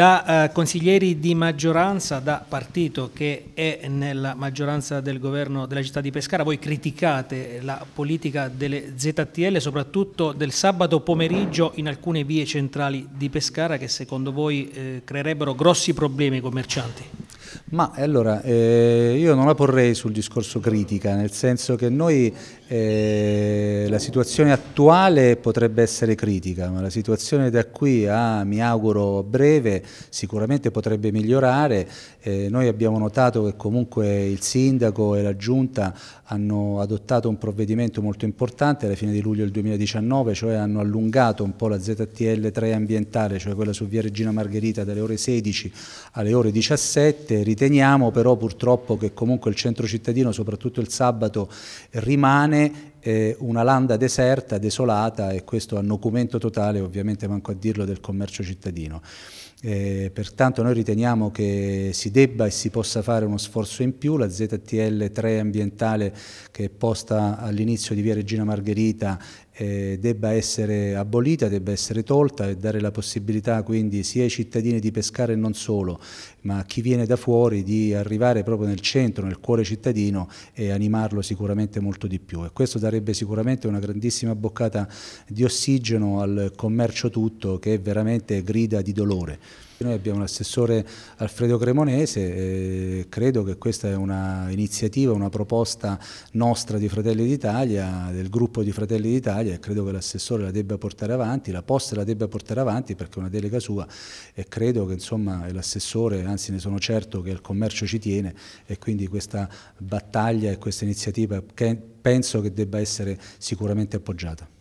da eh, consiglieri di maggioranza, da partito che è nella maggioranza del governo della città di Pescara, voi criticate la politica delle ZTL, soprattutto del sabato pomeriggio in alcune vie centrali di Pescara che secondo voi eh, creerebbero grossi problemi ai commercianti? Ma eh, allora, eh, io non la porrei sul discorso critica, nel senso che noi eh, la situazione attuale potrebbe essere critica, ma la situazione da qui a, mi auguro, breve sicuramente potrebbe migliorare. Eh, noi abbiamo notato che comunque il sindaco e la giunta hanno adottato un provvedimento molto importante alla fine di luglio del 2019, cioè hanno allungato un po' la ZTL 3 ambientale, cioè quella su via Regina Margherita dalle ore 16 alle ore 17 riteniamo però purtroppo che comunque il centro cittadino, soprattutto il sabato, rimane eh, una landa deserta, desolata e questo a nocumento totale, ovviamente manco a dirlo, del commercio cittadino. Eh, pertanto noi riteniamo che si debba e si possa fare uno sforzo in più, la ZTL 3 ambientale che è posta all'inizio di via Regina Margherita eh, debba essere abolita, debba essere tolta e dare la possibilità quindi sia ai cittadini di pescare e non solo, ma a chi viene da fuori di arrivare proprio nel centro, nel cuore cittadino e animarlo sicuramente molto di più. E questo dà darebbe sicuramente una grandissima boccata di ossigeno al commercio tutto che veramente grida di dolore. Noi abbiamo l'assessore Alfredo Cremonese e credo che questa è un'iniziativa, una proposta nostra di Fratelli d'Italia, del gruppo di Fratelli d'Italia e credo che l'assessore la debba portare avanti, la posta la debba portare avanti perché è una delega sua e credo che l'assessore, anzi ne sono certo che il commercio ci tiene e quindi questa battaglia e questa iniziativa che penso che debba essere sicuramente appoggiata.